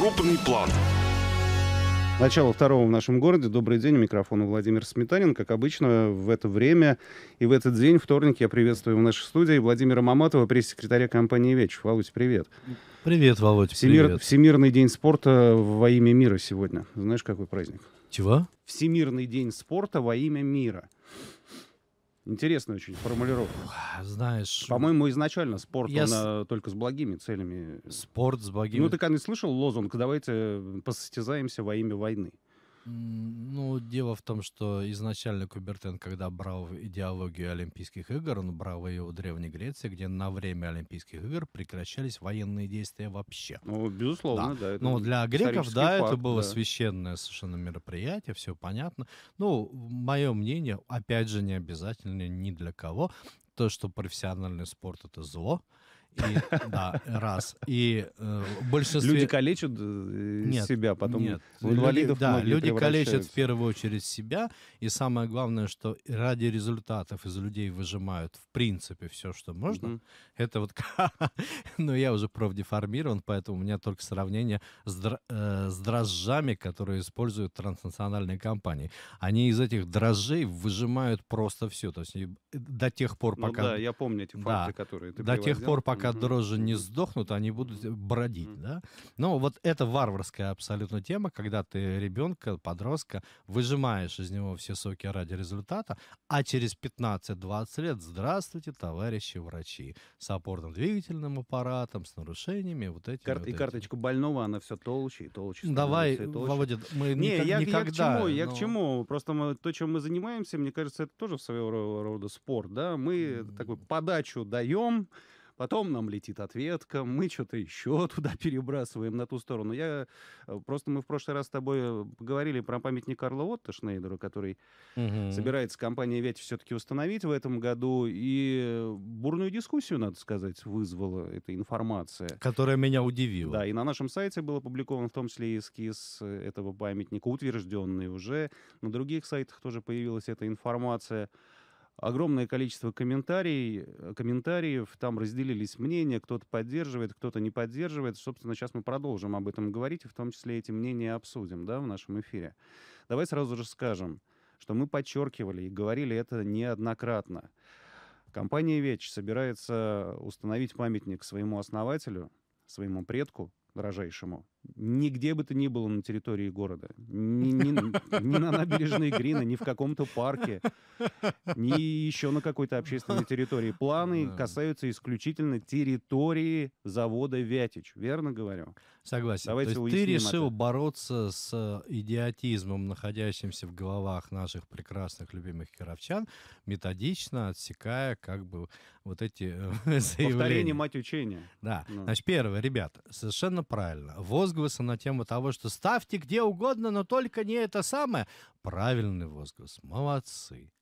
крупный план. Начало второго в нашем городе. Добрый день. Микрофон у Владимир Сметанин. Как обычно, в это время и в этот день, вторник, я приветствую в нашей студии Владимира Маматова, пресс-секретаря компании «Веч». Володь, привет. Привет, Володь. Всемир... Привет. Всемирный день спорта во имя мира сегодня. Знаешь, какой праздник? Чего? Всемирный день спорта во имя мира. Интересная очень формулировка. Знаешь... По-моему, изначально спорт, я он с... А, только с благими целями. Спорт с благими... Ну, ты, не слышал лозунг «давайте посостязаемся во имя войны». Ну, дело в том, что изначально Кубертен, когда брал идеологию Олимпийских игр, он брал ее у Древней Греции, где на время Олимпийских игр прекращались военные действия вообще. Ну, безусловно, да, это Ну, для греков, исторический да, это было да. священное совершенно мероприятие, все понятно. Ну, мое мнение, опять же, не обязательно ни для кого, то, что профессиональный спорт — это зло, и, да, раз. И э, большинстве... Люди калечат э, нет, себя, потом нет. инвалидов люди, Да, люди калечат в первую очередь себя, и самое главное, что ради результатов из людей выжимают в принципе все, что можно. Mm-hmm. Это вот... Но я уже профдеформирован, поэтому у меня только сравнение с, др... э, с дрожжами, которые используют транснациональные компании. Они из этих дрожжей выжимают просто все. То есть до тех пор, ну пока... Ну, да, я помню эти факты, да, которые ты До привозил. тех пор, пока пока mm-hmm. дрожжи не сдохнут, они будут э, бродить, mm-hmm. да? Но ну, вот это варварская абсолютно тема, когда ты ребенка, подростка, выжимаешь из него все соки ради результата, а через 15-20 лет, здравствуйте, товарищи врачи, с опорно-двигательным аппаратом, с нарушениями, вот эти. Кар- вот и этим. карточку больного, она все толще и толще. Давай, толще. Володя, мы не, никак, я, никогда... Я к чему, но... я к чему, просто мы, то, чем мы занимаемся, мне кажется, это тоже своего рода спорт, да, мы mm-hmm. такой подачу даем, Потом нам летит ответка, мы что-то еще туда перебрасываем на ту сторону. Я э, просто мы в прошлый раз с тобой говорили про памятник Карла Отто Шнейдеру, который угу. собирается компания Веть все-таки установить в этом году. И бурную дискуссию, надо сказать, вызвала эта информация. Которая меня удивила. Да, и на нашем сайте был опубликован в том числе эскиз этого памятника, утвержденный уже. На других сайтах тоже появилась эта информация огромное количество комментариев, э, комментариев, там разделились мнения, кто-то поддерживает, кто-то не поддерживает. Собственно, сейчас мы продолжим об этом говорить, и в том числе эти мнения обсудим да, в нашем эфире. Давай сразу же скажем, что мы подчеркивали и говорили это неоднократно. Компания «Веч» собирается установить памятник своему основателю, своему предку дорожайшему – Нигде бы то ни было на территории города. Ни, ни, ни на набережной Грина, ни в каком-то парке, ни еще на какой-то общественной территории. Планы да. касаются исключительно территории завода «Вятич». Верно говорю? Согласен. Давайте То есть ты решил это. бороться с идиотизмом, находящимся в головах наших прекрасных любимых кировчан, методично отсекая как бы вот эти э, Повторение заявления. Повторение мать учения. Да. Ну. Значит, первое, ребята, совершенно правильно. Воз возгласа на тему того, что ставьте где угодно, но только не это самое. Правильный возглас. Молодцы.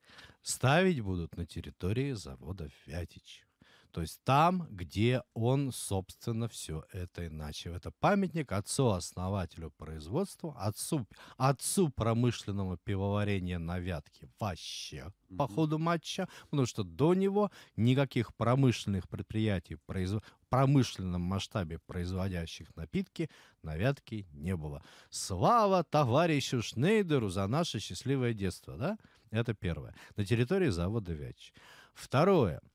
Ставить будут на территории завода «Вятич». То есть там, где он, собственно, все это и начал. Это памятник отцу-основателю производства, отцу, отцу промышленного пивоварения на Вятке вообще mm-hmm. по ходу матча, потому что до него никаких промышленных предприятий, произв... промышленном масштабе производящих напитки на Вятке не было. Слава товарищу Шнейдеру за наше счастливое детство, да? Это первое. На территории завода Вяч. Второе –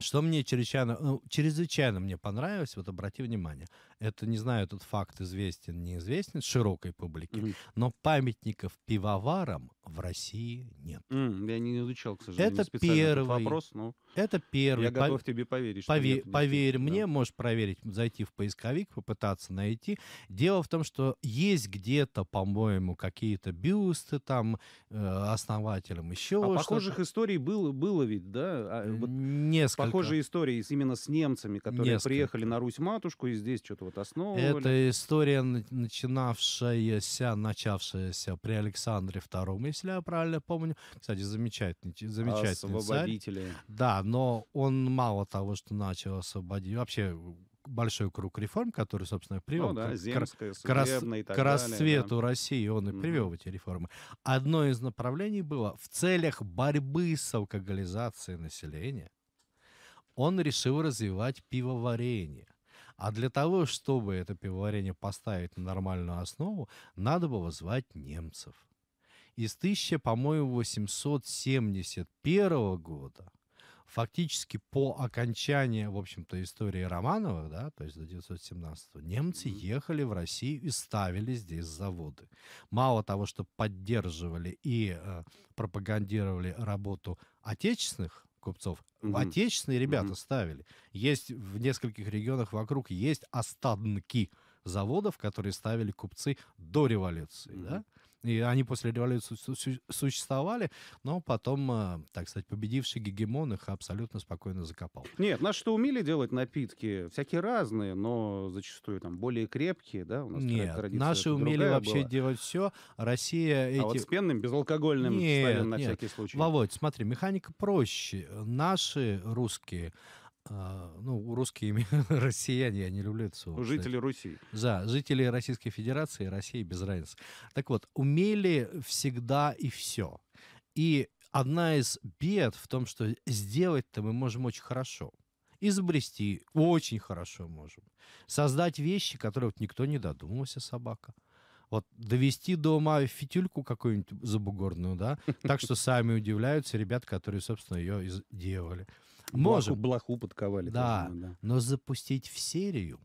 что мне чрезвычайно, ну, чрезвычайно мне понравилось, вот обрати внимание, это, не знаю, этот факт известен, неизвестен широкой публике, mm-hmm. но памятников пивоварам в России нет. Mm, я не изучал, к сожалению, это специально первый, этот вопрос, но это первый. Я готов Пов... тебе поверить. Пове... Что поверь мне, да. можешь проверить, зайти в поисковик, попытаться найти. Дело в том, что есть где-то, по-моему, какие-то бюсты там э, основателям еще. А похожих историй было, было ведь, да? А, вот Несколько. Похожие истории именно с немцами, которые Несколько. приехали на Русь-матушку и здесь что-то вот основывали. Это история, начинавшаяся, начавшаяся при Александре II, если я правильно помню. Кстати, замечательный, замечательный Освободители. Царь. Да, но он мало того, что начал освободить, вообще большой круг реформ, который, собственно, привел ну, да, к, земская, к, рас, к расцвету далее, да. России, он и привел mm-hmm. эти реформы. Одно из направлений было в целях борьбы с алкоголизацией населения. Он решил развивать пивоварение. А для того, чтобы это пивоварение поставить на нормальную основу, надо было звать немцев из 1000, по-моему, 871 года фактически по окончании, в общем-то, истории Романовых, да, то есть до 1917, немцы ехали в Россию и ставили здесь заводы. Мало того, что поддерживали и э, пропагандировали работу отечественных купцов, mm-hmm. отечественные ребята mm-hmm. ставили. Есть в нескольких регионах вокруг есть остатки заводов, которые ставили купцы до революции, mm-hmm. да. И они после революции существовали, но потом, э, так сказать, победивший гегемон их абсолютно спокойно закопал. Нет, нас что умели делать напитки? Всякие разные, но зачастую там более крепкие, да? У нас Нет, наши умели вообще была. делать все. Россия... А эти... вот с пенным, безалкогольным нет, на нет. всякий случай. Володь, смотри, механика проще. Наши русские а, ну, русские россияне, я не люблю это слово. Жители России. Да, жители Российской Федерации, России без разницы. Так вот, умели всегда и все. И одна из бед в том, что сделать-то мы можем очень хорошо. Изобрести очень хорошо можем. Создать вещи, которые вот никто не додумался, собака. Вот довести до ума фитюльку какую-нибудь забугорную, да, так что сами удивляются ребят, которые, собственно, ее делали. Можем. Блоху, блоху подковали. Да, да, но запустить в серию,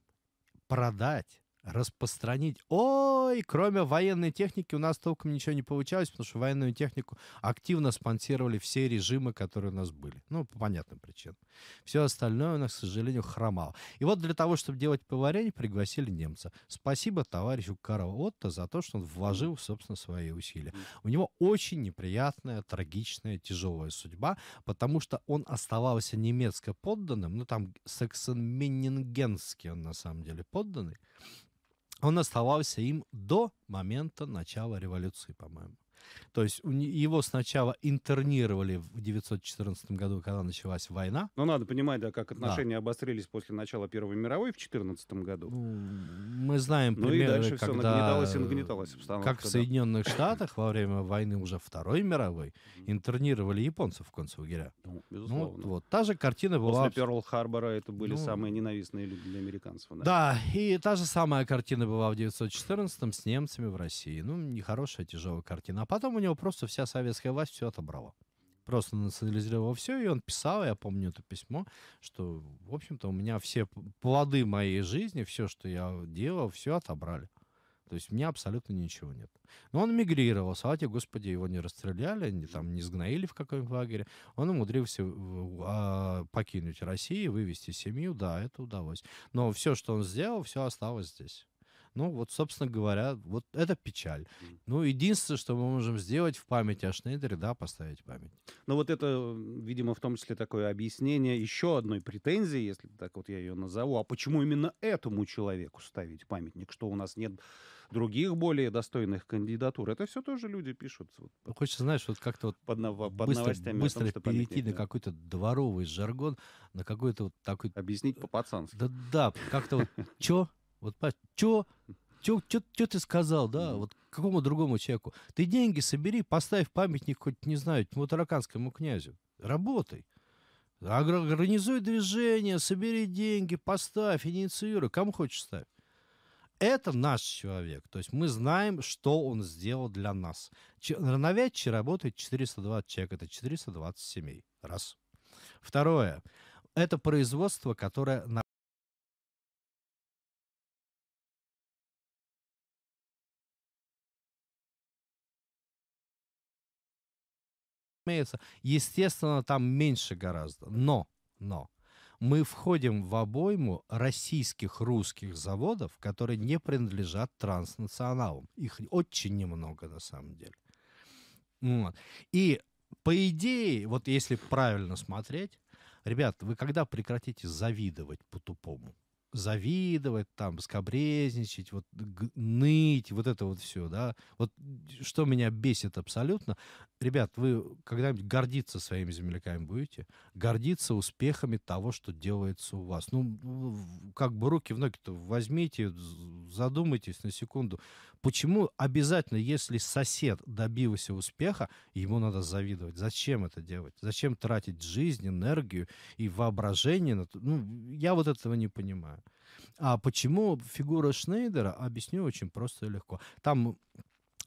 продать, распространить. Ой, кроме военной техники у нас толком ничего не получалось, потому что военную технику активно спонсировали все режимы, которые у нас были. Ну, по понятным причинам. Все остальное у нас, к сожалению, хромало. И вот для того, чтобы делать поварение, пригласили немца. Спасибо товарищу Карл Отто за то, что он вложил, собственно, свои усилия. У него очень неприятная, трагичная, тяжелая судьба, потому что он оставался немецко подданным, ну, там саксон саксенменингенский он на самом деле подданный, он оставался им до момента начала революции, по-моему. То есть его сначала интернировали в 914 году, когда началась война. Но ну, надо понимать, да, как отношения да. обострились после начала Первой мировой в 14 году. Ну, мы знаем примеры, ну и дальше когда, все нагнеталось и нагнеталось обстановка. Как в Соединенных да. Штатах во время войны уже Второй мировой интернировали японцев в концлагеря. Ну, ну, безусловно. Ну, вот та же картина была... После Перл-Харбора это были ну, самые ненавистные люди для американцев. Да. да, и та же самая картина была в 1914 с немцами в России. Ну, нехорошая, тяжелая картина. А потом у него просто вся советская власть все отобрала. Просто национализировала все, и он писал, я помню это письмо, что, в общем-то, у меня все плоды моей жизни, все, что я делал, все отобрали. То есть у меня абсолютно ничего нет. Но он мигрировал, слава господи, его не расстреляли, не, там, не сгноили в каком-нибудь лагере. Он умудрился а, покинуть Россию, вывести семью, да, это удалось. Но все, что он сделал, все осталось здесь. Ну, вот, собственно говоря, вот это печаль. Mm. Ну, единственное, что мы можем сделать в память о Шнейдере, да, поставить память. Ну, вот это, видимо, в том числе такое объяснение еще одной претензии, если так вот я ее назову. А почему именно этому человеку ставить памятник? Что у нас нет других более достойных кандидатур? Это все тоже люди пишут. Вот, ну, хочется, знаешь, вот как-то вот под, нов- под быстро, новостями быстро том, перейти памятник, на какой-то дворовый жаргон, на какой-то вот такой... Объяснить по-пацански. Да, да, как-то вот, чё? Вот что что ты сказал, да, вот какому другому человеку? Ты деньги собери, поставь памятник хоть, не знаю, Тимутараканскому князю. Работай. Организуй движение, собери деньги, поставь, инициируй. Кому хочешь ставь. Это наш человек. То есть мы знаем, что он сделал для нас. На Вятче работает 420 человек. Это 420 семей. Раз. Второе. Это производство, которое имеются. Естественно, там меньше гораздо. Но, но, мы входим в обойму российских русских заводов, которые не принадлежат транснационалам. Их очень немного на самом деле. Вот. И по идее, вот если правильно смотреть, ребят, вы когда прекратите завидовать по-тупому? завидовать, там, скобрезничать, вот, ныть, вот это вот все, да. Вот что меня бесит абсолютно. Ребят, вы когда-нибудь гордиться своими земляками будете? Гордиться успехами того, что делается у вас. Ну, как бы руки в ноги-то возьмите, задумайтесь на секунду. Почему обязательно, если сосед добился успеха, ему надо завидовать? Зачем это делать? Зачем тратить жизнь, энергию и воображение? На... Ну, я вот этого не понимаю. А почему фигура Шнейдера, объясню очень просто и легко. Там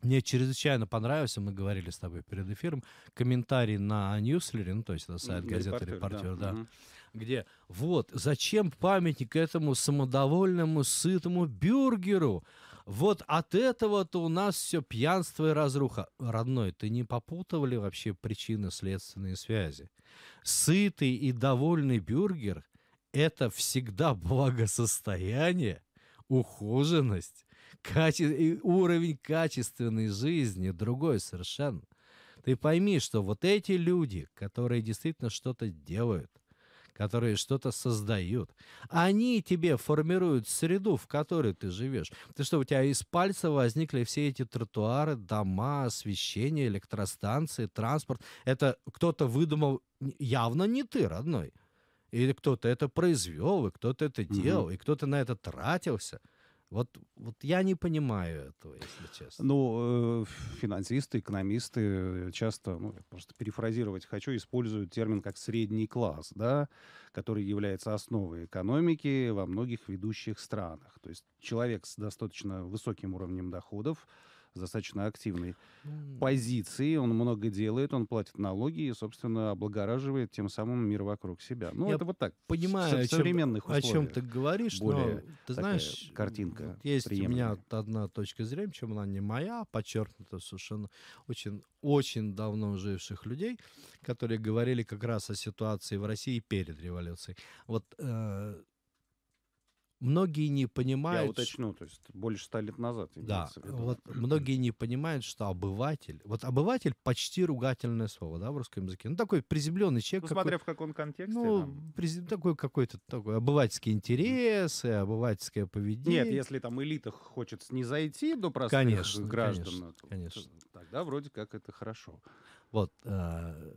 мне чрезвычайно понравился, мы говорили с тобой перед эфиром, комментарий на Ньюслере, ну, то есть на сайт газеты «Репортер», да, да угу. где вот, зачем памятник этому самодовольному, сытому бюргеру? Вот от этого-то у нас все пьянство и разруха. Родной, ты не попутал вообще причины, следственные связи? Сытый и довольный бюргер — это всегда благосостояние, ухоженность, каче... уровень качественной жизни, другой совершенно. Ты пойми, что вот эти люди, которые действительно что-то делают — которые что-то создают. Они тебе формируют среду, в которой ты живешь. Ты что, у тебя из пальца возникли все эти тротуары, дома, освещение, электростанции, транспорт. Это кто-то выдумал явно не ты, родной. Или кто-то это произвел, и кто-то это делал, угу. и кто-то на это тратился. Вот, вот я не понимаю этого, если честно. Ну, э, финансисты, экономисты часто, ну, я просто перефразировать хочу, используют термин как средний класс, да, который является основой экономики во многих ведущих странах. То есть человек с достаточно высоким уровнем доходов, в достаточно активной позиции, он много делает, он платит налоги и, собственно, облагораживает тем самым мир вокруг себя. Ну, Я это вот так. Понимаю, в современных о чем, о чем ты говоришь, более но ты знаешь, картинка. Вот есть приемлемая. у меня одна точка зрения, чем она не моя, подчеркнута совершенно очень очень давно живших людей, которые говорили как раз о ситуации в России перед революцией. Вот э, многие не понимают... Я уточню, то есть больше ста лет назад. Да, вот многие не понимают, что обыватель... Вот обыватель почти ругательное слово, да, в русском языке. Ну, такой приземленный человек. Ну, смотря в каком контексте. Ну, там... приз... такой какой-то такой обывательские интересы, обывательское поведение. Нет, если там элита хочет снизойти до ну, простых конечно, граждан, конечно, ну, то, конечно. тогда вроде как это хорошо. Вот, э,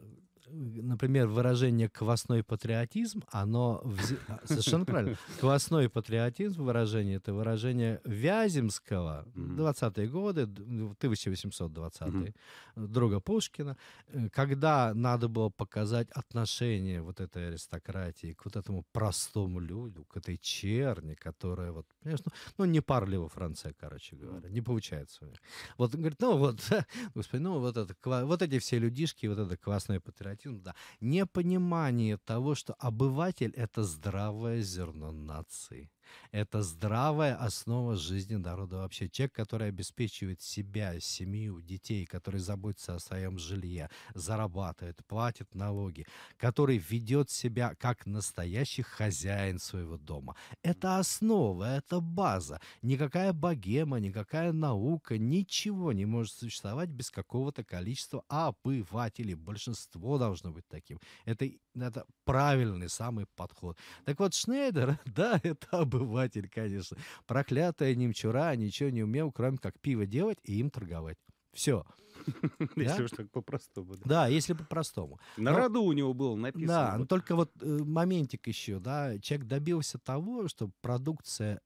например, выражение «квасной патриотизм», оно... Вз... А, совершенно правильно. «Квасной патриотизм» выражение — это выражение Вяземского, 20-е годы, 1820-е, ну, друга Пушкина, э, когда надо было показать отношение вот этой аристократии к вот этому простому люду, к этой черни, которая вот, ну, ну не парлива Франция, короче говоря, не получается у них. Вот, говорит, ну вот, господи, ну вот, это, вот эти все людишки, вот это квасной патриотизм, консерватизм, да, непонимание того, что обыватель — это здравое зерно нации. Это здравая основа жизни народа вообще. Человек, который обеспечивает себя, семью, детей, который заботится о своем жилье, зарабатывает, платит налоги, который ведет себя как настоящий хозяин своего дома. Это основа, это база. Никакая богема, никакая наука, ничего не может существовать без какого-то количества обывателей. Большинство должно быть таким. Это, это правильный самый подход. Так вот, Шнейдер, да, это обыватель обыватель, конечно. Проклятая немчура а ничего не умел, кроме как пиво делать и им торговать. Все. Если уж так по-простому. Да, если по-простому. На роду у него было написано. Да, но только вот э, моментик еще, да, человек добился того, что продукция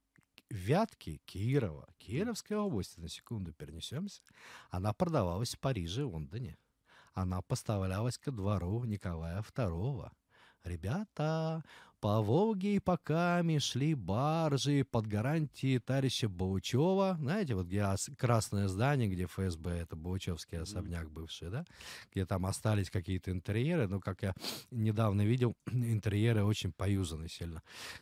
Вятки Кирова, Кировской области, на секунду перенесемся, она продавалась в Париже и Лондоне. Она поставлялась ко двору Николая II. Ребята, по Волге и по Каме шли баржи под гарантии товарища Баучева. Знаете, вот где красное здание, где ФСБ, это Баучевский особняк бывший, да? Где там остались какие-то интерьеры. Ну, как я недавно видел, интерьеры очень поюзаны сильно.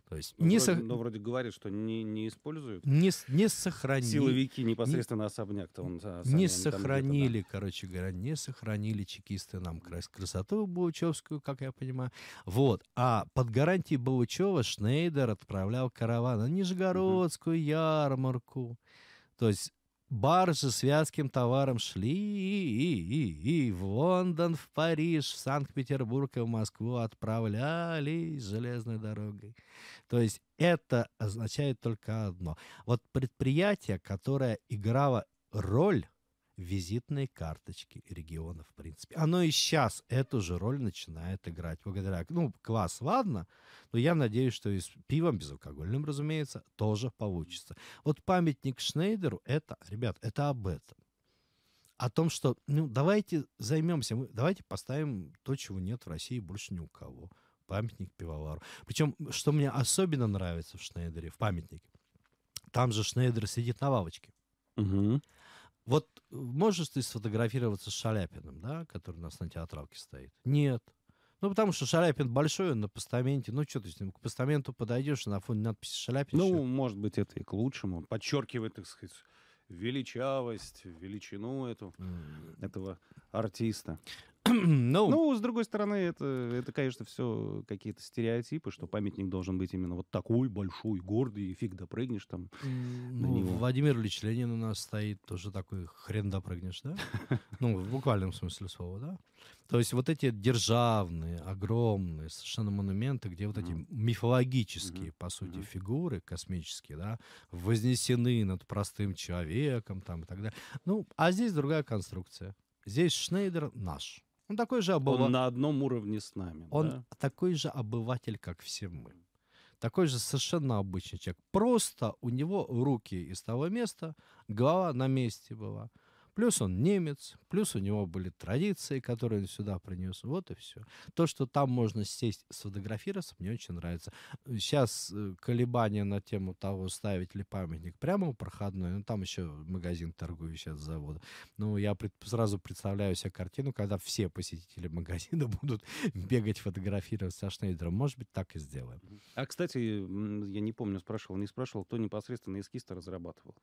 То есть но ну, не вроде, со... но ну, вроде говорит, что не, не используют. Не, не сохранили. Силовики непосредственно не, особняк-то он... А, не сохранили, да. короче говоря, не сохранили чекисты нам красоту Баучевскую, как я понимаю. Вот. А под гарантией Лаврентий Баучева Шнейдер отправлял караван на Нижегородскую угу. ярмарку. То есть баржи с вязким товаром шли и, и, и в Лондон, в Париж, в Санкт-Петербург и в Москву отправляли железной дорогой. То есть это означает только одно. Вот предприятие, которое играло роль визитные карточки региона, в принципе. Оно и сейчас эту же роль начинает играть. Благодаря, ну, класс, ладно, но я надеюсь, что и с пивом безалкогольным, разумеется, тоже получится. Вот памятник Шнейдеру, это, ребят, это об этом. О том, что, ну, давайте займемся, давайте поставим то, чего нет в России больше ни у кого. Памятник пивовару. Причем, что мне особенно нравится в Шнейдере, в памятнике, там же Шнейдер сидит на лавочке. Угу. Вот э, можешь ты сфотографироваться с Шаляпиным, да, который у нас на театралке стоит? Нет. Ну, потому что Шаляпин большой, он на постаменте. Ну, что ты с ним? К постаменту подойдешь, на фоне надписи Шаляпин. Ну, еще. может быть, это и к лучшему. Подчеркивает, так сказать, величавость, величину эту, mm. этого артиста. No. Ну, ну, с другой стороны, это, это, конечно, все какие-то стереотипы, что памятник должен быть именно вот такой большой, гордый, и фиг допрыгнешь там ну, на него. Владимир Ильич Ленин у нас стоит, тоже такой хрен допрыгнешь, да? Ну, в буквальном смысле слова, да? То есть вот эти державные, огромные совершенно монументы, где вот эти мифологические, по сути, фигуры космические, да, вознесены над простым человеком там и так далее. Ну, а здесь другая конструкция. Здесь Шнейдер наш. Он ну, такой же обыватель. Он на одном уровне с нами. Он да? такой же обыватель, как все мы. Такой же совершенно обычный человек. Просто у него руки из того места, голова на месте была. Плюс он немец, плюс у него были традиции, которые он сюда принес. Вот и все. То, что там можно сесть, сфотографироваться, мне очень нравится. Сейчас э, колебания на тему того, ставить ли памятник прямо у проходной. Ну, там еще магазин торгую сейчас завода. Ну, я пред, сразу представляю себе картину, когда все посетители магазина будут бегать, фотографироваться, со Шнейдером. Может быть, так и сделаем. А, кстати, я не помню, спрашивал, не спрашивал, кто непосредственно эскиз разрабатывал.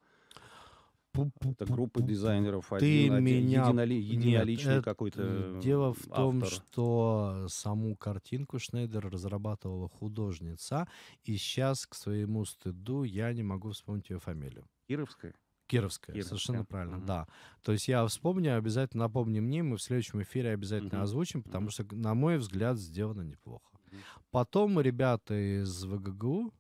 Это группа дизайнеров. Ты один, меня... Один, единоли... Единоличный Нет, какой-то Дело в том, что саму картинку Шнейдер разрабатывала художница, и сейчас, к своему стыду, я не могу вспомнить ее фамилию. Кировская? Кировская, Кировская. совершенно правильно, mm-hmm. да. То есть я вспомню, обязательно напомню мне, мы в следующем эфире обязательно mm-hmm. озвучим, потому mm-hmm. что, на мой взгляд, сделано неплохо. Mm-hmm. Потом ребята из ВГГУ,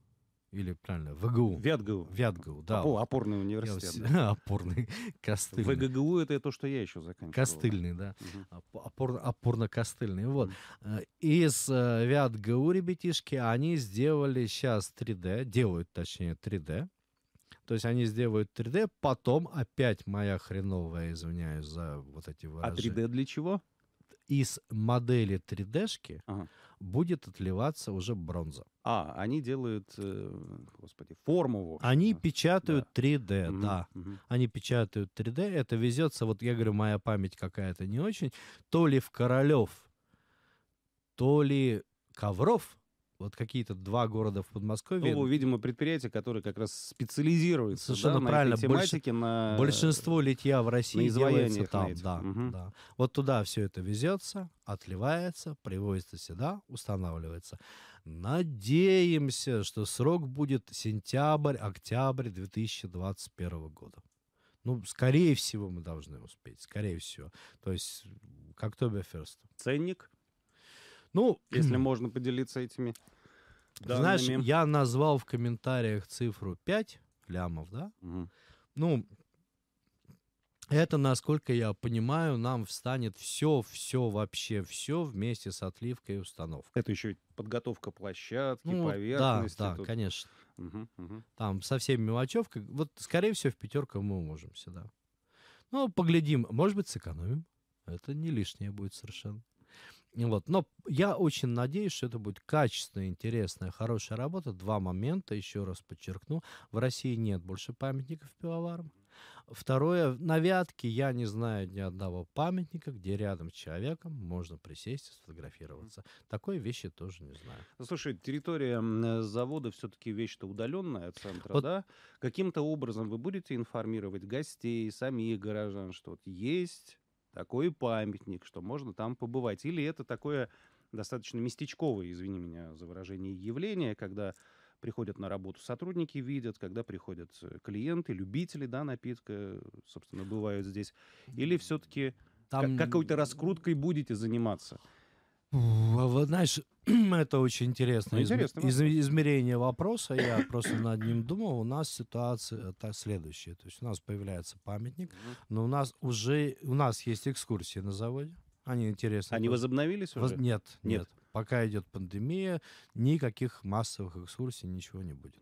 или правильно, ВГУ. ВятГУ. ВятГУ, да. Опор, опорный университет. Да. опорный, костыльный. ВГГУ — это то, что я еще заканчивал. Костыльный, да. Угу. Опор, опорно-костыльный, вот. Э, из э, ВятГУ ребятишки они сделали сейчас 3D, делают, точнее, 3D. То есть они сделают 3D, потом опять моя хреновая, извиняюсь за вот эти а выражения. А 3D для чего? Из модели 3D-шки ага будет отливаться уже бронза. А, они делают, э, господи, форму. Общем, они печатают да. 3D, угу, да. Угу. Они печатают 3D. Это везется, вот я говорю, моя память какая-то не очень. То ли в Королев, то ли Ковров вот какие-то два города в Подмосковье. Ну, видимо, предприятие, которое как раз специализируется Совершенно да, правильно. на этой тематике. Больш... На... Большинство литья в России делается там. Да, угу. да. Вот туда все это везется, отливается, привозится сюда, устанавливается. Надеемся, что срок будет сентябрь-октябрь 2021 года. Ну, скорее всего, мы должны успеть, скорее всего. То есть, как тобе, Ферст? Ценник? Ну, если можно поделиться этими данными. Знаешь, я назвал в комментариях цифру 5 лямов, да? Угу. Ну, это, насколько я понимаю, нам встанет все, все, вообще все вместе с отливкой и установкой. Это еще подготовка площадки, ну, поверхности. Да, да, тут... конечно. Угу, угу. Там со всеми мелочевкой. Вот, скорее всего, в пятерку мы уложимся, да. Ну, поглядим. Может быть, сэкономим. Это не лишнее будет совершенно. Вот. Но я очень надеюсь, что это будет качественная, интересная, хорошая работа. Два момента, еще раз подчеркну. В России нет больше памятников пивоварам. Второе, на Вятке я не знаю ни одного памятника, где рядом с человеком можно присесть и сфотографироваться. Такой вещи тоже не знаю. Ну, слушай, территория э, завода все-таки вещь-то удаленная от центра, вот. да? Каким-то образом вы будете информировать гостей, самих горожан, что вот есть такой памятник, что можно там побывать. Или это такое достаточно местечковое, извини меня за выражение, явление, когда приходят на работу сотрудники, видят, когда приходят э, клиенты, любители да, напитка, собственно, бывают здесь. Или все-таки там... какой-то раскруткой будете заниматься? А знаешь, это очень интересно. Интересно. Из, измерение вопроса, я просто над ним думал, у нас ситуация э, так следующая. То есть у нас появляется памятник, но у нас уже, у нас есть экскурсии на заводе. Они интересны. Они возобновились уже? Воз... Нет, нет, нет. Пока идет пандемия, никаких массовых экскурсий, ничего не будет.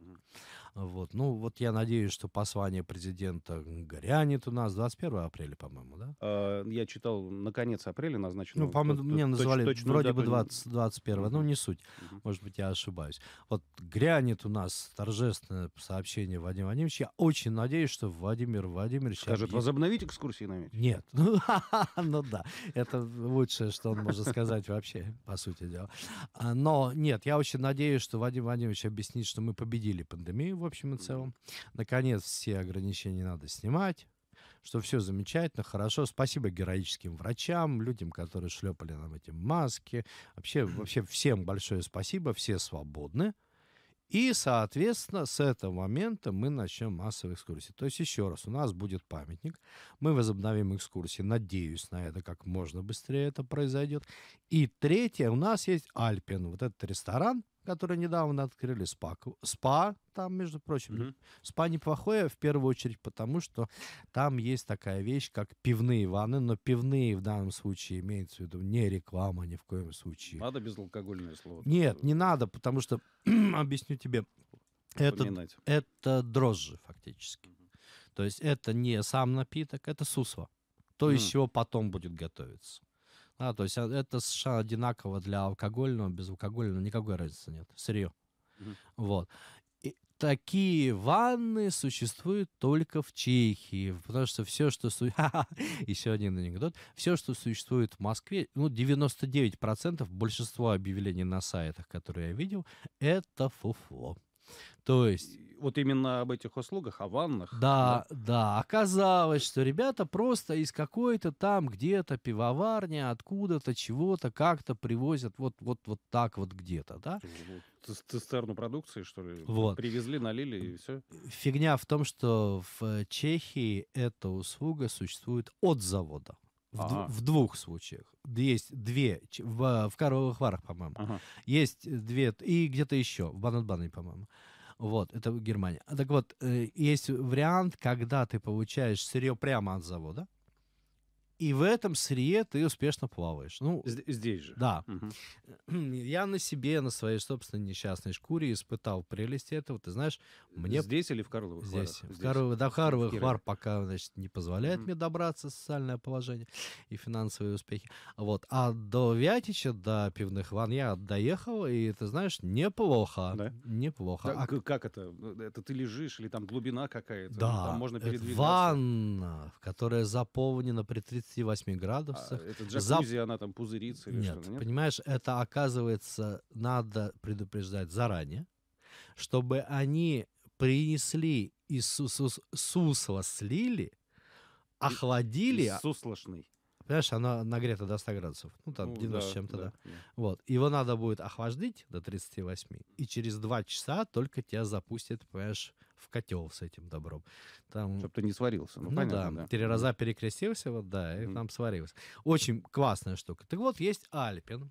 Вот. Ну, вот я надеюсь, что послание президента грянет у нас 21 апреля, по-моему, да? А, я читал, на конец апреля назначено. Ну, по-моему, мне точ, назвали точно, вроде бы 20, 21, угу. ну, не суть. Угу. Может быть, я ошибаюсь. Вот грянет у нас торжественное сообщение Вадима Владимировича. Я очень надеюсь, что Владимир Владимирович... Скажет, объявит... возобновить экскурсии на медь? Нет. ну да, это лучшее, что он может сказать вообще, по сути дела. А, но нет, я очень надеюсь, что Вадим Владимирович объяснит, что мы победили пандемию в общем и целом. Наконец, все ограничения надо снимать что все замечательно, хорошо. Спасибо героическим врачам, людям, которые шлепали нам эти маски. Вообще, вообще всем большое спасибо, все свободны. И, соответственно, с этого момента мы начнем массовые экскурсии. То есть, еще раз, у нас будет памятник. Мы возобновим экскурсии. Надеюсь на это, как можно быстрее это произойдет. И третье, у нас есть Альпин. Вот этот ресторан, которые недавно открыли спа. Спа там, между прочим, mm-hmm. спа неплохое, в первую очередь, потому что там есть такая вещь, как пивные ванны, но пивные в данном случае имеется в виду не реклама ни в коем случае. Надо безалкогольное слово? Нет, не надо, потому что, объясню тебе, это, это дрожжи фактически. Mm-hmm. То есть это не сам напиток, это сусло. То, mm-hmm. из чего потом будет готовиться. А, то есть а, это США одинаково для алкогольного, безалкогольного, никакой разницы нет, сырье. Mm-hmm. Вот. И такие ванны существуют только в Чехии, потому что все, что... Су... Еще один анекдот. Все, что существует в Москве, ну, 99% большинство объявлений на сайтах, которые я видел, это фуфло. То есть... Вот именно об этих услугах, о ваннах. Да, да, да. Оказалось, что ребята просто из какой-то там где-то пивоварни, откуда-то, чего-то, как-то привозят вот, вот, вот так вот где-то, да? Цистерну продукции, что ли? Вот. Привезли, налили и все? Фигня в том, что в э, Чехии эта услуга существует от завода. В, ага. в двух случаях. Есть две, в, э, в коровых варах, по-моему. Ага. Есть две, и где-то еще, в Банатбане, по-моему. Вот, это Германия. Так вот, э, есть вариант, когда ты получаешь сырье прямо от завода, и в этом сырье ты успешно плаваешь. Ну, Здесь же. Да. Угу. Я на себе, на своей собственной несчастной шкуре испытал прелесть этого. Ты знаешь, мне... Здесь или в Карловых Здесь. Варах? Здесь. В Карлов... До Карловых Вар пока, значит, не позволяет угу. мне добраться социальное положение и финансовые успехи. Вот. А до Вятича, до пивных ван я доехал, и ты знаешь, неплохо. Да? Неплохо. Да, а... Как это? Это ты лежишь или там глубина какая-то? Да. Там можно передвигаться? Ванна, которая заполнена при 30 38 градусах. А, это джакузи, Зап... она там пузырится или нет, что нет? понимаешь, это оказывается, надо предупреждать заранее, чтобы они принесли и сус слили, охладили. Из суслошный. Понимаешь, она нагрета до 100 градусов. Ну, там ну, 90 да, с чем-то, да, да. да. Вот. Его надо будет охлаждить до 38, и через 2 часа только тебя запустит, понимаешь, в котел с этим добром. Там... Чтобы ты не сварился. Ну, ну понятно, да, да. Три раза перекрестился, вот да, и mm. там сварился. Очень классная штука. Так вот, есть Альпин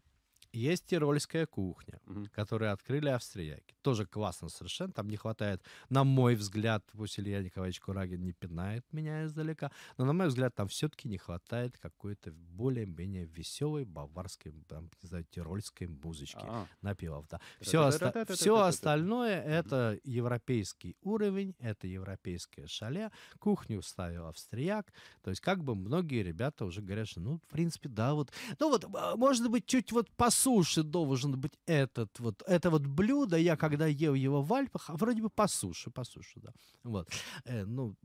есть тирольская кухня, угу. которую открыли австрияки. Тоже классно совершенно. Там не хватает, на мой взгляд, пусть Илья Николаевич Курагин не пинает меня издалека, но, на мой взгляд, там все-таки не хватает какой-то более-менее веселой баварской, там, не знаю, тирольской музычки А-а. напивов. Да. Все, оста- все остальное — это европейский уровень, это европейское шале. Кухню ставил австрияк. То есть как бы многие ребята уже говорят, что, ну, в принципе, да, вот, ну вот, может быть, чуть вот по суши должен быть этот вот, это вот блюдо, я когда ел его в Альпах, а вроде бы по суше, по суше, да. Вот. Э, ну,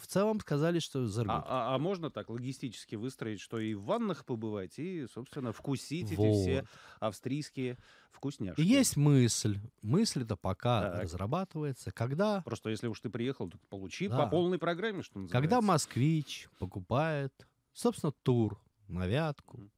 в целом сказали, что зарубят. А, а, а можно так логистически выстроить, что и в ваннах побывать, и, собственно, вкусить вот. эти все австрийские вкусняшки. Есть мысль. Мысль это пока так. разрабатывается. Когда... Просто если уж ты приехал, то получи да. по полной программе, что называется. Когда москвич покупает, собственно, тур на Вятку,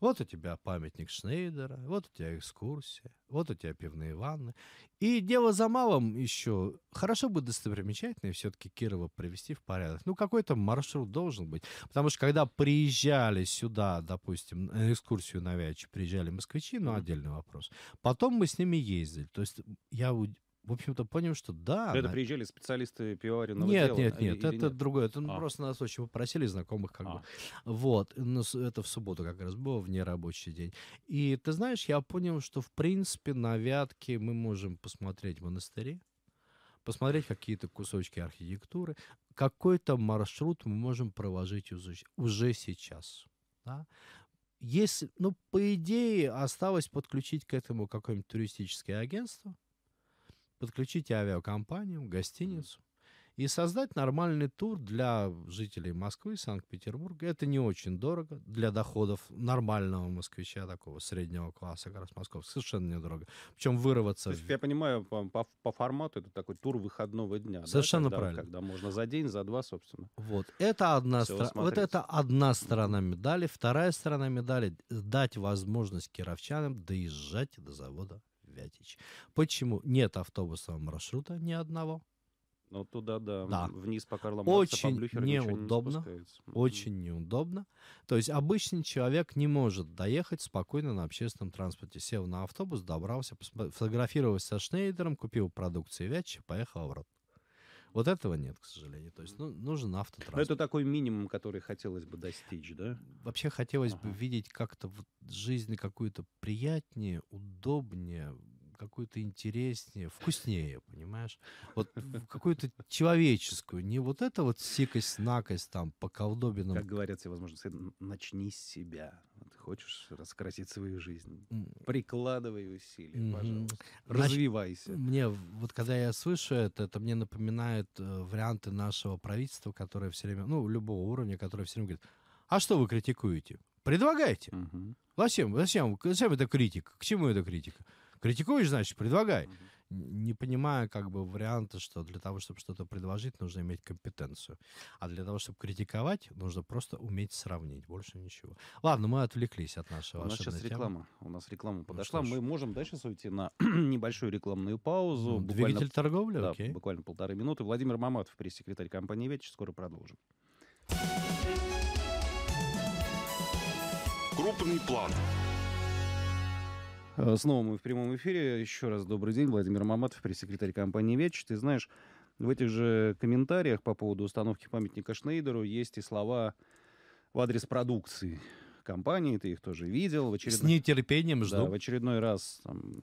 вот у тебя памятник Шнейдера, вот у тебя экскурсия, вот у тебя пивные ванны. И дело за малым еще. Хорошо бы достопримечательные все-таки Кирова привести в порядок. Ну, какой-то маршрут должен быть. Потому что когда приезжали сюда, допустим, на экскурсию на Вячи, приезжали москвичи, ну, отдельный вопрос. Потом мы с ними ездили. То есть я в общем-то, понял, что да. Это она... приезжали специалисты пиаренного нет, дела? Нет, э, нет, нет, это другое. Это ну, а. просто нас очень попросили, знакомых как а. бы. Вот, но это в субботу как раз было, в нерабочий день. И ты знаешь, я понял, что, в принципе, на Вятке мы можем посмотреть монастыри, посмотреть какие-то кусочки архитектуры. Какой-то маршрут мы можем проложить уже сейчас. Да? Если, ну, по идее, осталось подключить к этому какое-нибудь туристическое агентство – подключить авиакомпанию, гостиницу и создать нормальный тур для жителей Москвы, Санкт-Петербурга. Это не очень дорого для доходов нормального москвича, такого среднего класса, как раз московского, совершенно недорого. Причем вырваться... То есть, в... я понимаю, по, по, по формату это такой тур выходного дня. Совершенно да? когда, правильно. Когда можно за день, за два, собственно. Вот. Это одна, стра... вот это одна сторона медали. Вторая сторона медали — дать возможность кировчанам доезжать до завода Вятич. Почему нет автобусного маршрута ни одного? Ну, туда, да, да. вниз по Карла Очень по неудобно, не очень неудобно. То есть обычный человек не может доехать спокойно на общественном транспорте. Сел на автобус, добрался, фотографировался со Шнейдером, купил продукцию Вятчи, поехал в рот. Вот этого нет, к сожалению. То есть ну, нужен автотранспорт. Но это такой минимум, который хотелось бы достичь, да? Вообще хотелось ага. бы видеть как-то вот жизнь какую-то приятнее, удобнее, какую-то интереснее, вкуснее, понимаешь? Вот какую-то человеческую, не вот это вот сикость, накость там по колдобинам. Как говорят все, возможно, начни с себя хочешь раскрасить свою жизнь, прикладывай усилия, пожалуйста. Значит, Развивайся. Мне, вот когда я слышу это, это мне напоминает э, варианты нашего правительства, которое все время, ну, любого уровня, которое все время говорит, а что вы критикуете? Предлагайте. Угу. Зачем? Зачем? Зачем это критика? К чему это критика? Критикуешь, значит, предлагай. Угу не понимая как бы варианта, что для того, чтобы что-то предложить, нужно иметь компетенцию. А для того, чтобы критиковать, нужно просто уметь сравнить. Больше ничего. Ладно, мы отвлеклись от нашего У нас сейчас темы. реклама. У нас реклама ну подошла. Что мы можем, дальше сейчас уйти на небольшую рекламную паузу. Ну, двигатель буквально, торговли? Да, Окей. буквально полторы минуты. Владимир Маматов, пресс-секретарь компании «Вечер». Скоро продолжим. Крупный план. Э, снова мы в прямом эфире. Еще раз добрый день. Владимир Маматов, пресс-секретарь компании «Веч». Ты знаешь, в этих же комментариях по поводу установки памятника Шнейдеру есть и слова в адрес продукции компании. Ты их тоже видел. В очередной... С нетерпением жду. Да, в очередной раз там,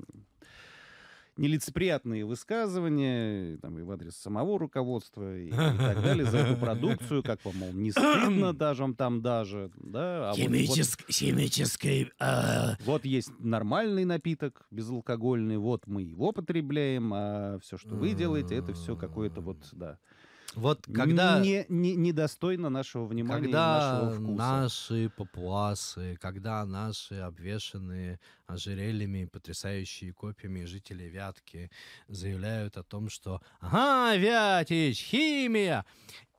нелицеприятные высказывания там, и в адрес самого руководства и, и так далее за эту продукцию, как вам, мол, не стыдно даже вам там даже. Да? А Химическ, вот, вот, А... Вот есть нормальный напиток безалкогольный, вот мы его потребляем, а все, что вы делаете, это все какое-то вот, да... Вот когда... Не, не, недостойно нашего внимания когда нашего вкуса. Когда наши папуасы, когда наши обвешанные ожерельями, потрясающие копьями жители Вятки заявляют о том, что «Ага, Вятич, химия!»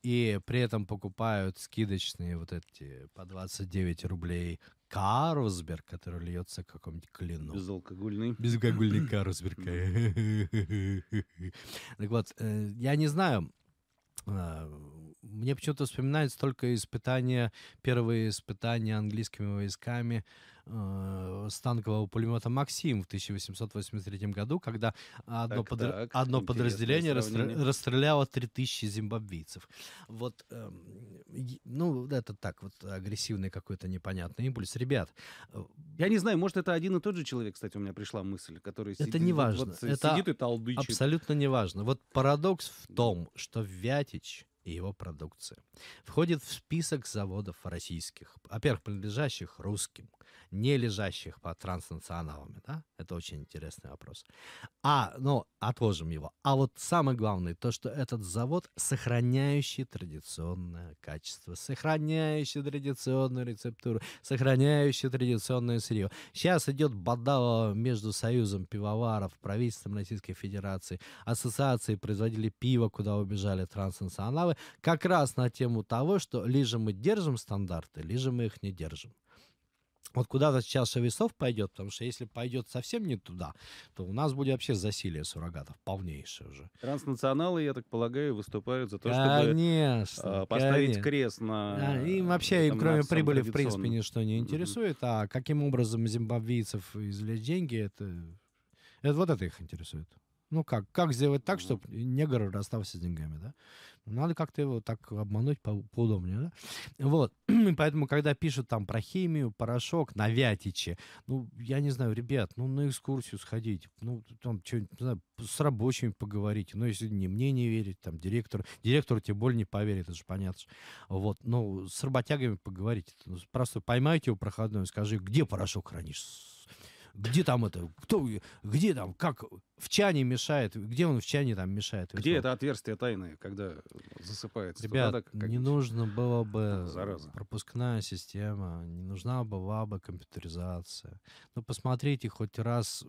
и при этом покупают скидочные вот эти по 29 рублей Карусберг, который льется к какому-нибудь клину. Безалкогольный. Безалкогольный Карусберг. Так вот, э, я не знаю, мне почему-то вспоминается только испытания, первые испытания английскими войсками э, с танкового пулемета «Максим» в 1883 году, когда одно, так, под... так, одно подразделение расстреляло, расстреляло 3000 зимбабвийцев. Вот, э, ну, это так, вот агрессивный какой-то непонятный импульс. Ребят... Э, Я не знаю, может, это один и тот же человек, кстати, у меня пришла мысль, который это сидит, не важно. Вот, это сидит и толдычит. Абсолютно не важно. Вот парадокс в том, что Вятич и его продукции. Входит в список заводов российских, во-первых, принадлежащих русским, не лежащих по транснационалами, да? Это очень интересный вопрос. А, ну, отложим его. А вот самое главное, то, что этот завод, сохраняющий традиционное качество, сохраняющий традиционную рецептуру, сохраняющий традиционное сырье. Сейчас идет бодава между Союзом пивоваров, правительством Российской Федерации, ассоциацией производителей пива, куда убежали транснационалы, как раз на тему того, что лиже мы держим стандарты, лиже мы их не держим. Вот куда-то чаша весов пойдет, потому что если пойдет совсем не туда, то у нас будет вообще засилие суррогатов полнейшее уже. Транснационалы, я так полагаю, выступают за то, конечно, чтобы а, поставить конечно. крест на... Да, и э, вообще, там, кроме прибыли, в принципе, ничто не интересует. Mm-hmm. А каким образом зимбабвийцев извлечь деньги, это... это вот это их интересует. Ну как? Как сделать так, ну. чтобы негр расстался с деньгами, да? Надо как-то его так обмануть по поудобнее, да? Вот. И поэтому, когда пишут там про химию, порошок, на Вятиче, ну, я не знаю, ребят, ну, на экскурсию сходить, ну, там, что-нибудь, не знаю, с рабочими поговорить, ну, если не мне не верить, там, директор, директор тебе более не поверит, это же понятно. Вот, ну, с работягами поговорите, ну, просто поймайте его проходной, скажи, где порошок хранишь, где там это? Кто, где там? Как в чане мешает? Где он в чане там мешает? Где это отверстие тайное, когда засыпается? Ребят, Туда, как... не нужно было бы Зараза. пропускная система, не нужна была бы компьютеризация. Ну, посмотрите хоть раз,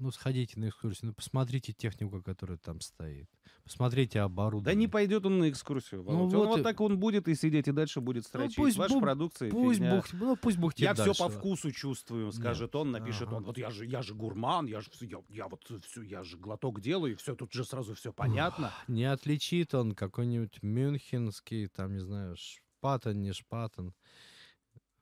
ну, сходите на экскурсию, ну, посмотрите технику, которая там стоит. Смотрите оборудование. Да не пойдет он на экскурсию. Ну, вот, он, вот так он будет и сидеть, и дальше будет ну, строчить. Ну, пусть Ваша бу... продукция пусть фигня. Бух... Ну, пусть бухтит Я дальше. все по вкусу чувствую, скажет Нет. он, напишет ага. он. Вот я же, я же гурман, я же, я, я вот все, я же глоток делаю, и все, тут же сразу все понятно. Не отличит он какой-нибудь мюнхенский, там, не знаю, шпатон, не шпатон.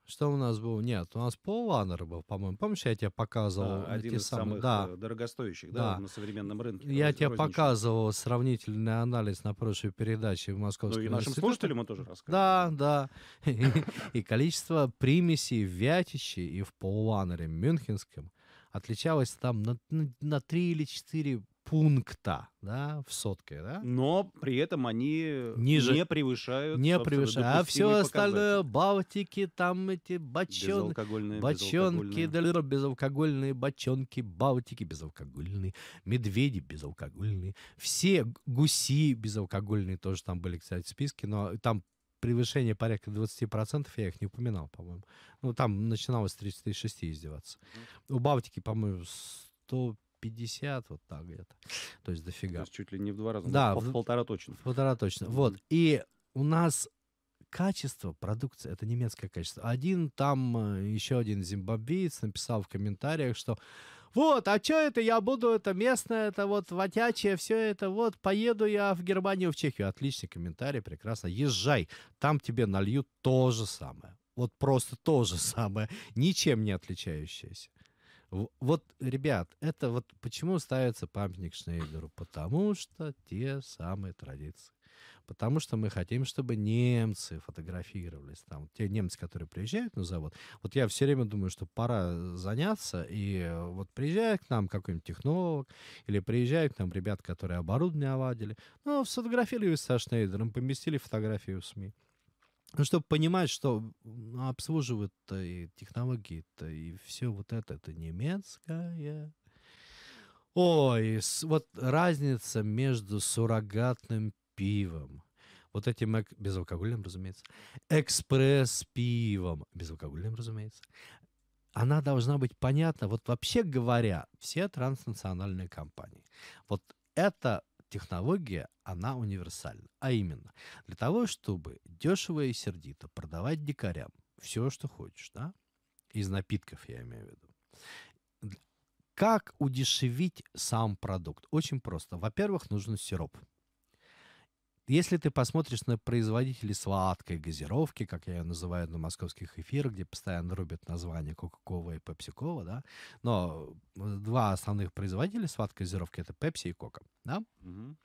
Что у нас был? Нет, у нас Пол Ланнер был, по-моему. Помнишь, я тебе показывал? Да, один из самых, самых да. Э, дорогостоящих да, да. на современном рынке. Я тебе показывал сравнительный анализ на прошлой передаче в Московском Ну и нашим слушателям он тоже рассказывал. Да, да. И количество примесей в Вятиче и в Пол Ланнере Мюнхенском отличалось там на, на 3 или 4 пункта да, в сотке. Да? Но при этом они Ниже, не превышают. Не превышают. А все остальное, балтики, там эти бочон, безалкогольные, бочонки, безалкогольные. Да, безалкогольные бочонки, балтики безалкогольные, медведи безалкогольные. Все гуси безалкогольные тоже там были, кстати, в списке, но там превышение порядка 20%, я их не упоминал, по-моему. Ну, там начиналось с 36 издеваться. Mm-hmm. У Балтики, по-моему, 100 50, вот так где-то. То есть дофига. То есть чуть ли не в два раза. Да. В, полтора точно. В полтора точно. Вот. И у нас качество продукции, это немецкое качество. Один там, э, еще один зимбабвиец написал в комментариях, что вот, а что это, я буду, это местное, это вот ватячее, все это, вот, поеду я в Германию, в Чехию. Отличный комментарий, прекрасно, езжай, там тебе нальют то же самое. Вот просто то же самое, ничем не отличающееся. Вот, ребят, это вот почему ставится памятник Шнейдеру? Потому что те самые традиции. Потому что мы хотим, чтобы немцы фотографировались там. Те немцы, которые приезжают на завод. Вот я все время думаю, что пора э, заняться. И э, вот приезжает к нам какой-нибудь технолог или приезжают к нам ребят, которые оборудование овадили. Ну, сфотографировались со Шнейдером, поместили фотографию в СМИ. Ну, чтобы понимать, что обслуживают и технологии-то, и все вот это, это немецкое. Ой, вот разница между суррогатным пивом, вот этим эк... безалкогольным, разумеется, экспресс-пивом, безалкогольным, разумеется, она должна быть понятна. Вот вообще говоря, все транснациональные компании, вот это технология, она универсальна. А именно, для того, чтобы дешево и сердито продавать дикарям все, что хочешь, да? Из напитков, я имею в виду. Как удешевить сам продукт? Очень просто. Во-первых, нужен сироп – если ты посмотришь на производителей сладкой газировки, как я ее называю на московских эфирах, где постоянно рубят названия Кока-Кола и Пепси-Кола, да, но э, два основных производителя сладкой газировки — это Пепси и Кока, да? Угу.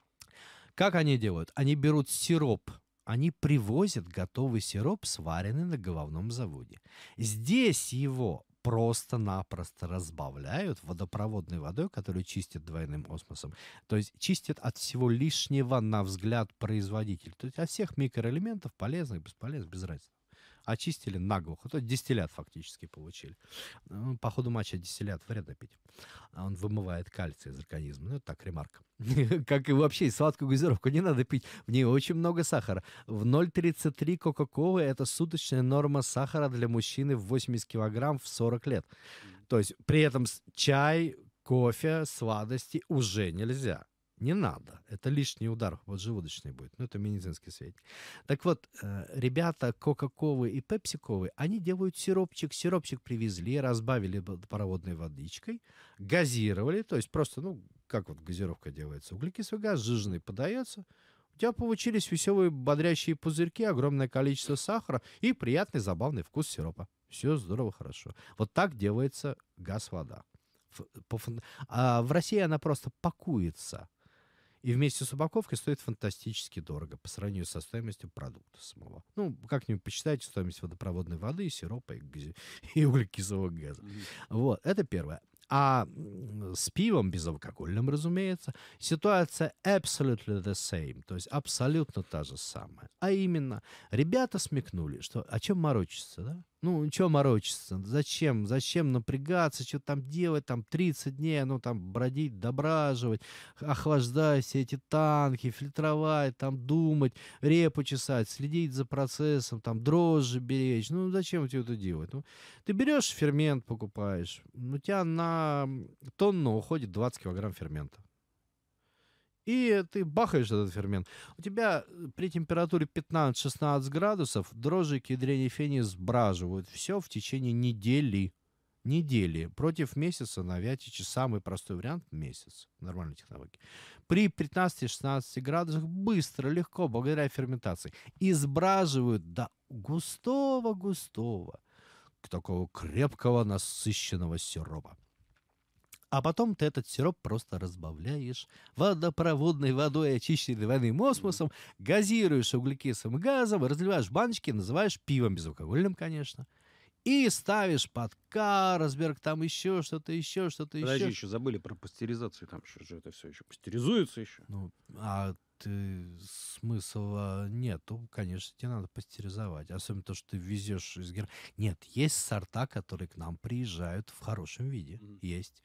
Как они делают? Они берут сироп они привозят готовый сироп, сваренный на головном заводе. Здесь его просто-напросто разбавляют водопроводной водой, которую чистят двойным осмосом. То есть чистят от всего лишнего, на взгляд, производитель. То есть от всех микроэлементов, полезных, бесполезных, без разницы очистили наглухо. То дистиллят фактически получили. Ну, по ходу матча дистиллят вредно пить. А он вымывает кальций из организма. Ну, это так, ремарка. Как и вообще, сладкую газировку не надо пить. В ней очень много сахара. В 0,33 Кока-Колы это суточная норма сахара для мужчины в 80 килограмм в 40 лет. То есть при этом чай, кофе, сладости уже нельзя. Не надо. Это лишний удар вот желудочный будет. Ну, это медицинский свет. Так вот, э, ребята Кока-Колы и Пепсиковы, они делают сиропчик. Сиропчик привезли, разбавили пароводной водичкой, газировали. То есть просто, ну, как вот газировка делается? Углекислый газ жиженый подается. У тебя получились веселые бодрящие пузырьки, огромное количество сахара и приятный забавный вкус сиропа. Все здорово, хорошо. Вот так делается газ-вода. А В России она просто пакуется и вместе с упаковкой стоит фантастически дорого по сравнению со стоимостью продукта самого. Ну, как-нибудь посчитайте стоимость водопроводной воды, сиропа и, гази... и углекислого газа. Mm-hmm. Вот, это первое. А с пивом безалкогольным, разумеется, ситуация absolutely the same, то есть абсолютно та же самая. А именно, ребята смекнули, что о а чем морочиться, да? ну, ничего морочиться. Зачем? Зачем напрягаться, что там делать, там 30 дней, а ну, там, бродить, дображивать, охлаждать все эти танки, фильтровать, там, думать, репу чесать, следить за процессом, там, дрожжи беречь. Ну, зачем тебе это делать? Ну, ты берешь фермент, покупаешь, у тебя на тонну уходит 20 килограмм фермента. И ты бахаешь этот фермент. У тебя э, при температуре 15-16 градусов дрожжики и дрение сбраживают все в течение недели. Недели. Против месяца на вятиче самый простой вариант – месяц. Нормальной технологии. При 15-16 градусах быстро, легко, благодаря ферментации, избраживают до густого-густого, такого крепкого насыщенного сиропа. А потом ты этот сироп просто разбавляешь водопроводной водой, очищенной двойным осмосом, газируешь углекислым газом, разливаешь баночки, называешь пивом безалкогольным, конечно. И ставишь под Карсберг, там еще что-то, еще что-то, еще. Подожди, еще забыли про пастеризацию, там еще же это все еще пастеризуется еще. Ну, а ты, смысла нет, нету, конечно, тебе надо пастеризовать. Особенно то, что ты везешь из Германии. Нет, есть сорта, которые к нам приезжают в хорошем виде. mm Есть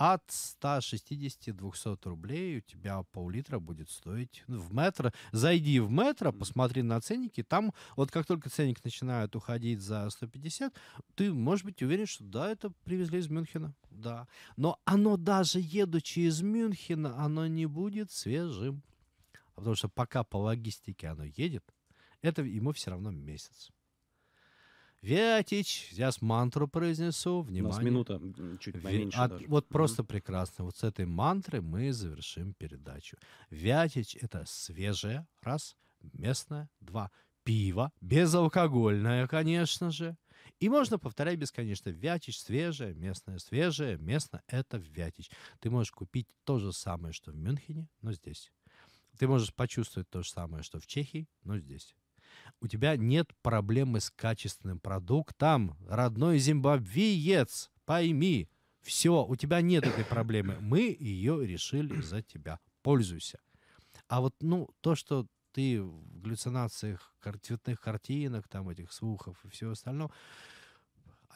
от 160-200 рублей у тебя пол-литра будет стоить в метро. Зайди в метро, посмотри на ценники. Там вот как только ценник начинает уходить за 150, ты, может быть, уверен, что да, это привезли из Мюнхена. Да. Но оно даже едучи из Мюнхена, оно не будет свежим. А потому что пока по логистике оно едет, это ему все равно месяц. Вятич, сейчас мантру произнесу, внимание. У нас минута чуть поменьше От, даже. Вот просто прекрасно. Вот с этой мантры мы завершим передачу. Вятич — это свежее, раз, местное, два, пиво, безалкогольное, конечно же. И можно повторять бесконечно. Вятич свежее, местное свежее, местно это вятич. Ты можешь купить то же самое, что в Мюнхене, но здесь. Ты можешь почувствовать то же самое, что в Чехии, но здесь у тебя нет проблемы с качественным продуктом. Родной зимбабвиец, пойми, все, у тебя нет этой проблемы. Мы ее решили за тебя. Пользуйся. А вот, ну, то, что ты в галлюцинациях цветных картинок, там, этих слухов и всего остального,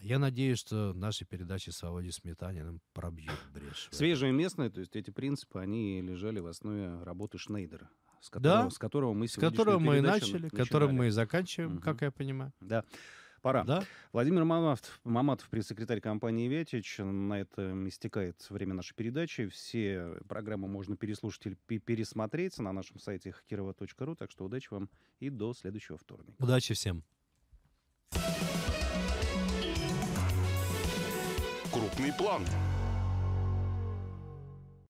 я надеюсь, что наши передачи с Володей нам пробьют брешь. Свежие местные, то есть эти принципы, они лежали в основе работы Шнейдера с которого, да? с которого мы с которого мы начали, начинали. которым мы и заканчиваем, угу. как я понимаю. Да. Пора. Да? Владимир Маматов, Маматов, пресс-секретарь компании «Вятич». На этом истекает время нашей передачи. Все программы можно переслушать или пересмотреть на нашем сайте хакирова.ру. Так что удачи вам и до следующего вторника. Удачи всем. Крупный план.